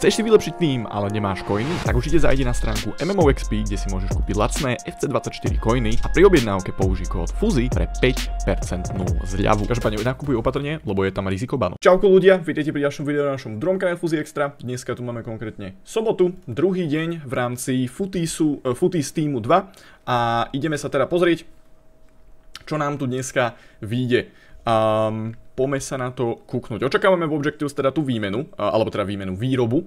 Chceš si vylepšiť tým, ale nemáš koiny? Tak určite zajdi na stránku MMOXP, kde si môžeš kúpiť lacné FC24 koiny a pri objednávke použij kód FUZY pre 5% zľavu. Každopádne nakupuj opatrne, lebo je tam riziko banu. Čauko ľudia, vítejte pri ďalšom videu na našom druhom kanále Fuzy Extra. Dneska tu máme konkrétne sobotu, druhý deň v rámci Futisu, eh, Futis týmu 2 a ideme sa teda pozrieť, čo nám tu dneska vyjde. Um, poďme sa na to kúknúť. Očakávame v Objectives teda tú výmenu, alebo teda výmenu, výrobu,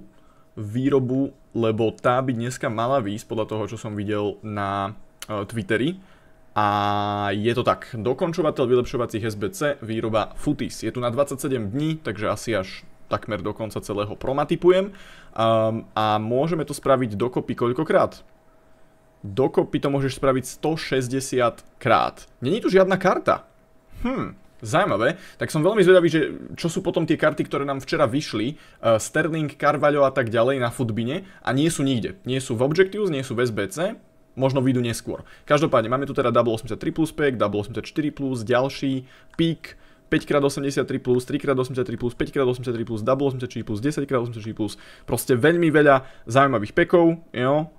výrobu, lebo tá by dneska mala výjsť podľa toho, čo som videl na e, Twitteri. A je to tak, dokončovateľ vylepšovacích SBC, výroba Futis. Je tu na 27 dní, takže asi až takmer do konca celého promatipujem. a môžeme to spraviť dokopy koľkokrát? Dokopy to môžeš spraviť 160 krát. Není tu žiadna karta. Hmm zaujímavé, Tak som veľmi zvedavý, že čo sú potom tie karty, ktoré nám včera vyšli, uh, Sterling, Carvalho a tak ďalej na futbine a nie sú nikde. Nie sú v Objectives, nie sú v SBC, možno vyjdu neskôr. Každopádne, máme tu teda Double 83 plus pack, Double 84 plus, ďalší, pík, 5x83+, 3x83+, 5x83+, double 84+, 10x83+, proste veľmi veľa zaujímavých pekov, jo,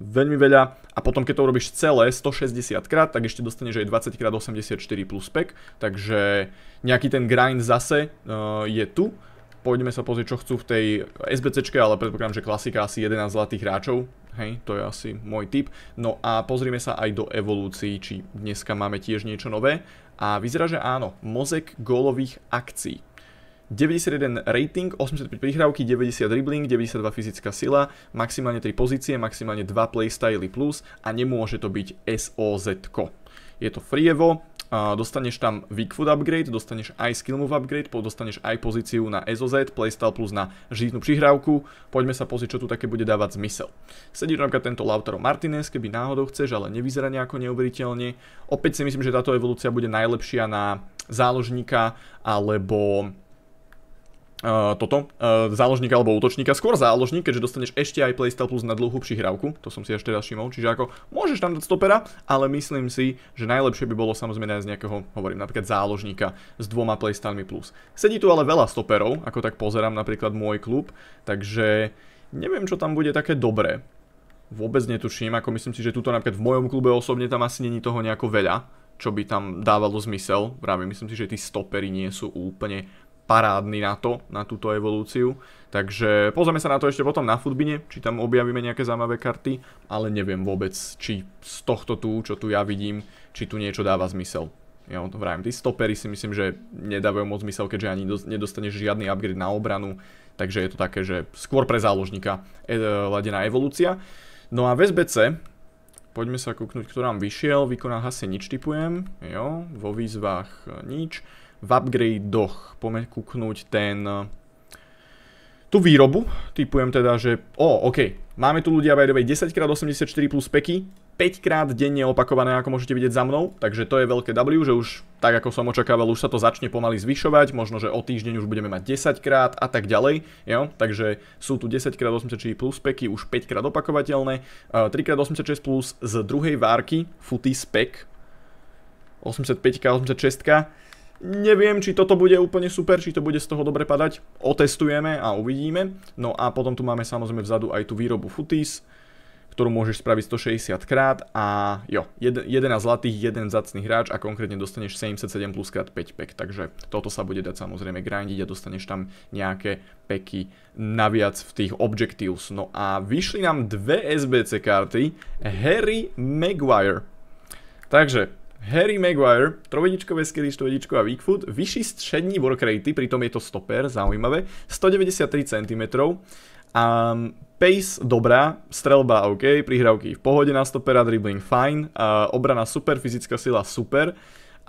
veľmi veľa a potom keď to urobíš celé 160 krát, tak ešte dostaneš aj 20 krát 84 plus pack, takže nejaký ten grind zase uh, je tu. Poďme sa pozrieť, čo chcú v tej SBCčke, ale predpokladám, že klasika asi 11 zlatých hráčov, hej, to je asi môj tip. No a pozrime sa aj do evolúcií, či dneska máme tiež niečo nové. A vyzerá, že áno, mozek gólových akcií. 91 rating, 85 prihrávky, 90 dribbling, 92 fyzická sila, maximálne 3 pozície, maximálne 2 playstyly plus a nemôže to byť SOZ. -ko. Je to frievo, dostaneš tam Food upgrade, dostaneš aj skill move upgrade, dostaneš aj pozíciu na SOZ, playstyle plus na žiznú prihrávku. Poďme sa pozrieť, čo tu také bude dávať zmysel. Sedí tu napríklad tento Lautaro Martinez, keby náhodou chceš, ale nevyzerá nejako neuveriteľne. Opäť si myslím, že táto evolúcia bude najlepšia na záložníka alebo toto, uh, záložníka alebo útočníka, skôr záložník, keďže dostaneš ešte aj Playstyle Plus na dlhú prihrávku, to som si ešte teda raz všimol, čiže ako môžeš tam dať stopera, ale myslím si, že najlepšie by bolo samozrejme z nejakého, hovorím, napríklad záložníka s dvoma Playstylemi Plus. Sedí tu ale veľa stoperov, ako tak pozerám napríklad môj klub, takže neviem, čo tam bude také dobré. Vôbec netuším, ako myslím si, že tuto napríklad v mojom klube osobne tam asi není toho nejako veľa, čo by tam dávalo zmysel. Práve myslím si, že tí stopery nie sú úplne parádny na to, na túto evolúciu. Takže pozrieme sa na to ešte potom na futbine, či tam objavíme nejaké zaujímavé karty, ale neviem vôbec, či z tohto tu, čo tu ja vidím, či tu niečo dáva zmysel. Ja vám to vrajím. Tí stopery si myslím, že nedávajú moc zmysel, keďže ani nedostaneš žiadny upgrade na obranu, takže je to také, že skôr pre záložníka e, ladená evolúcia. No a v SBC, poďme sa kúknúť, kto nám vyšiel, Výkonal hase nič typujem, jo, vo výzvach nič v upgrade doch Poďme kúknúť ten, eh, tú výrobu. Typujem teda, že... O, OK. Máme tu ľudia by the way 10x84 plus peky. 5 krát denne opakované, ako môžete vidieť za mnou, takže to je veľké W, že už tak ako som očakával, už sa to začne pomaly zvyšovať, možno, že o týždeň už budeme mať 10 krát a tak ďalej, jo? takže sú tu 10 krát 84 plus peky, už 5 krát opakovateľné, 3 krát 86 plus z druhej várky, futy spek, 85 86 Neviem, či toto bude úplne super, či to bude z toho dobre padať. Otestujeme a uvidíme. No a potom tu máme samozrejme vzadu aj tú výrobu futis, ktorú môžeš spraviť 160 krát a jo, 11 zlatých, 1 zacný hráč a konkrétne dostaneš 77 plus krát 5 pek, takže toto sa bude dať samozrejme grindiť a dostaneš tam nejaké peky naviac v tých objectives. No a vyšli nám dve SBC karty Harry Maguire. Takže Harry Maguire, trojedičkové skilly, štvedičko a Weakfoot, vyšší střední work ratey, pritom je to stoper, zaujímavé, 193 cm. A pace dobrá, strelba OK, prihrávky v pohode na stopera, dribbling fajn, obrana super, fyzická sila super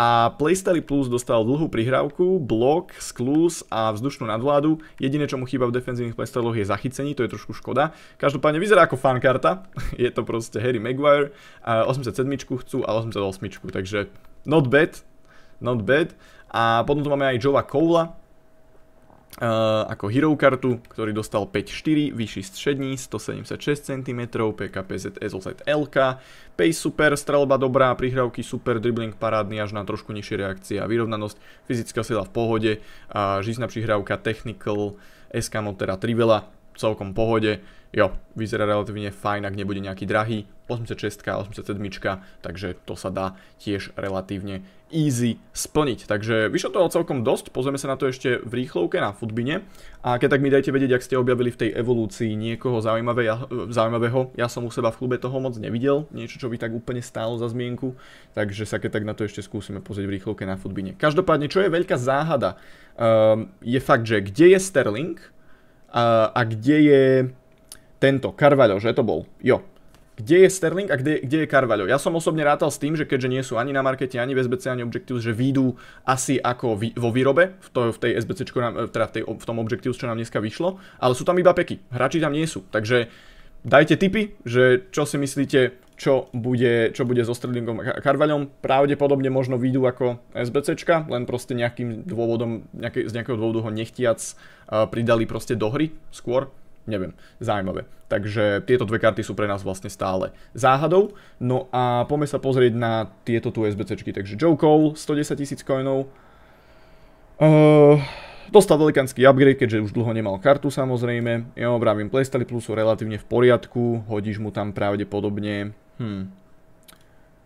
a Playstyle Plus dostal dlhú prihrávku, blok, sklus a vzdušnú nadvládu. Jediné, čo mu chýba v defenzívnych playstyloch je zachycení, to je trošku škoda. Každopádne vyzerá ako fankarta, je to proste Harry Maguire, 87 chcú a 88, takže not bad, not bad. A potom tu máme aj Jova Cola, ako hero kartu, ktorý dostal 5-4, vyšší střední, 176 cm, PKPZ Ezoset Pace super, strelba dobrá, prihrávky super, dribbling parádny až na trošku nižšie reakcie a vyrovnanosť, fyzická sila v pohode, a žízna prihrávka Technical, SK Motera Trivela, celkom pohode, jo, vyzerá relatívne fajn, ak nebude nejaký drahý, 86-87, takže to sa dá tiež relatívne easy splniť. Takže vyšlo toho celkom dosť, pozrieme sa na to ešte v rýchlovke na futbine a keď tak mi dajte vedieť, ak ste objavili v tej evolúcii niekoho zaujímavého, ja som u seba v klube toho moc nevidel, niečo, čo by tak úplne stálo za zmienku, takže sa keď tak na to ešte skúsime pozrieť v rýchlovke na futbine. Každopádne, čo je veľká záhada, ehm, je fakt, že kde je Sterling a kde je tento, Carvalho, že to bol, jo. Kde je Sterling a kde, kde je Carvalho? Ja som osobne rátal s tým, že keďže nie sú ani na markete, ani v SBC, ani Objectives, že výjdu asi ako vý, vo výrobe, v, to, v tej SBC, teda v, tej, v tom Objectives, čo nám dneska vyšlo, ale sú tam iba peky, hráči tam nie sú, takže dajte tipy, že čo si myslíte, čo bude, čo bude so Sterlingom a Carvalhom. Pravdepodobne možno výjdu ako SBCčka, len proste nejakým dôvodom, nejaký, z nejakého dôvodu ho nechtiac uh, pridali proste do hry skôr neviem, zaujímavé. Takže tieto dve karty sú pre nás vlastne stále záhadou. No a poďme sa pozrieť na tieto tu SBCčky. Takže Joe Cole, 110 tisíc coinov. Eh, dostal velikanský upgrade, keďže už dlho nemal kartu samozrejme. Ja obrávim playstyle plus relatívne v poriadku. Hodíš mu tam pravdepodobne... Hm,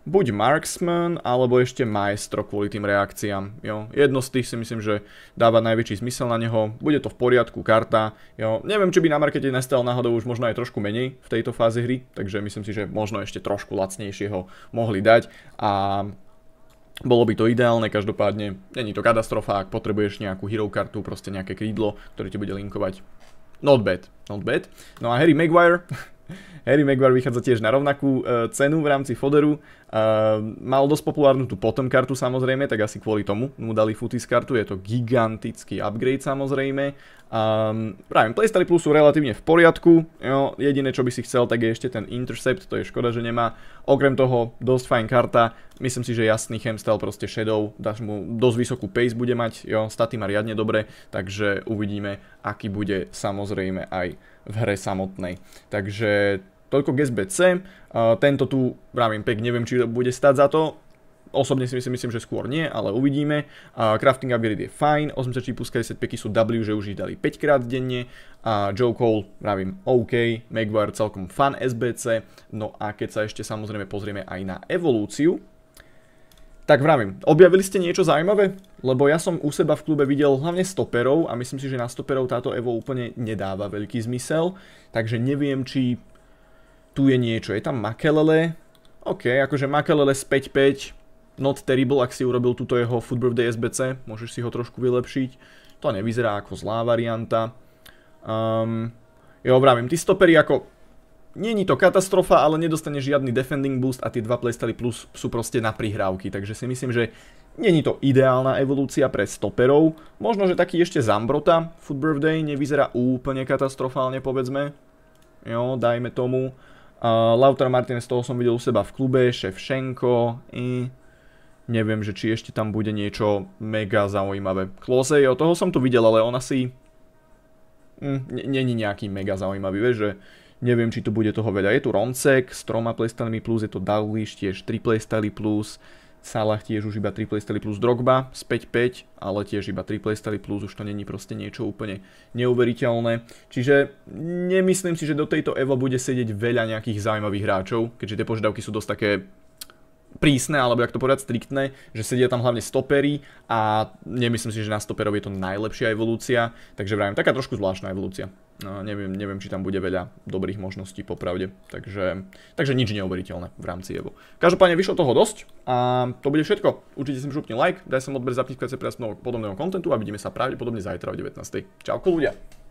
buď marksman, alebo ešte maestro kvôli tým reakciám. Jo. Jedno z tých si myslím, že dáva najväčší zmysel na neho. Bude to v poriadku, karta. Jo. Neviem, či by na markete nestal náhodou už možno aj trošku menej v tejto fáze hry, takže myslím si, že možno ešte trošku lacnejšieho mohli dať a bolo by to ideálne, každopádne není to katastrofa, ak potrebuješ nejakú hero kartu, proste nejaké krídlo, ktoré ti bude linkovať. Not bad, not bad. No a Harry Maguire, Harry Maguire vychádza tiež na rovnakú e, cenu v rámci Foderu Ehm, mal dosť populárnu tú potom kartu samozrejme, tak asi kvôli tomu mu dali futis kartu, je to gigantický upgrade samozrejme. Um, ehm, právim, playstyle plus sú relatívne v poriadku, jo, jediné čo by si chcel tak je ešte ten intercept, to je škoda, že nemá. Okrem toho dosť fajn karta, myslím si, že jasný chemstyle proste shadow, dáš mu dosť vysokú pace bude mať, jo, staty má riadne dobre, takže uvidíme aký bude samozrejme aj v hre samotnej. Takže toľko k SBC. Tento tu, vravím pek, neviem, či bude stať za to. Osobne si myslím, myslím, že skôr nie, ale uvidíme. Crafting upgrade je fajn, 800 čipus peky sú W, že už ich dali 5 krát denne. A Joe Cole, vravím, OK, Maguire celkom fan SBC. No a keď sa ešte samozrejme pozrieme aj na evolúciu, tak vravím, objavili ste niečo zaujímavé? Lebo ja som u seba v klube videl hlavne stoperov a myslím si, že na stoperov táto Evo úplne nedáva veľký zmysel, takže neviem, či tu je niečo. Je tam Makelele. OK, akože Makelele z 5-5. Not terrible, ak si urobil túto jeho Food Birthday SBC. Môžeš si ho trošku vylepšiť. To nevyzerá ako zlá varianta. Ehm, jo, vravím ty stopery ako... Není to katastrofa, ale nedostane žiadny defending boost a tie dva playstyly plus sú proste na prihrávky, takže si myslím, že není to ideálna evolúcia pre stoperov. Možno, že taký ešte Zambrota Food Birthday nevyzerá úplne katastrofálne, povedzme. Jo, dajme tomu. Uh, Lautaro Martinez, toho som videl u seba v klube, Ševšenko, i... Neviem, že či ešte tam bude niečo mega zaujímavé. Klosej, o toho som tu videl, ale on asi... Mm, Není nejaký mega zaujímavý, vieš, že neviem, či tu bude toho veľa. Je tu Roncek s troma playstylemi plus, je to Dališ tiež 3 playstyly plus, Salah tiež už iba 3 playstyle plus Drogba z 5-5, ale tiež iba 3 playstyle plus, už to není proste niečo úplne neuveriteľné. Čiže nemyslím si, že do tejto EVO bude sedieť veľa nejakých zaujímavých hráčov, keďže tie požiadavky sú dosť také prísne, alebo jak to povedať, striktné, že sedia tam hlavne stopery a nemyslím si, že na stoperov je to najlepšia evolúcia, takže vrajím, taká trošku zvláštna evolúcia. No, neviem, neviem, či tam bude veľa dobrých možností popravde, takže, takže nič neuveriteľné v rámci EVO. Každopádne vyšlo toho dosť a to bude všetko. Určite si šupni like, daj som odber, zapni sa pre podobného kontentu a vidíme sa pravdepodobne zajtra o 19. Čauko ľudia.